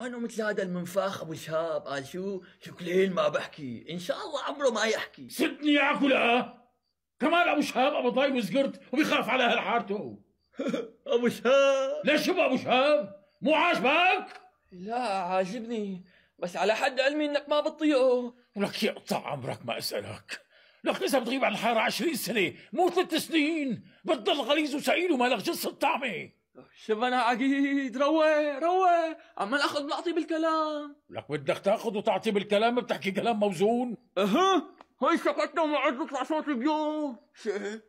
انا مثل هذا المنفاخ ابو شهاب قال شو شو كلين ما بحكي ان شاء الله عمره ما يحكي سدني يا كلا كمان ابو شهاب ابو ضاي وزقرت وبيخاف على اهل حارته ابو شهاب ليش شو ابو شهاب مو عاجبك لا عاجبني بس على حد علمي انك ما بتطيقه ولك يقطع عمرك ما اسالك لك اذا بتغيب عن الحاره 20 سنه مو ثلاث سنين بتضل غليظ وسعيد وما لك جس الطعمه شبنا عقيد روي روي عمال اخذ بعطي بالكلام لك بدك تاخذ وتعطي بالكلام بتحكي كلام موزون اها هي سكتنا وما عاد بيطلع صوت اليوم شيخ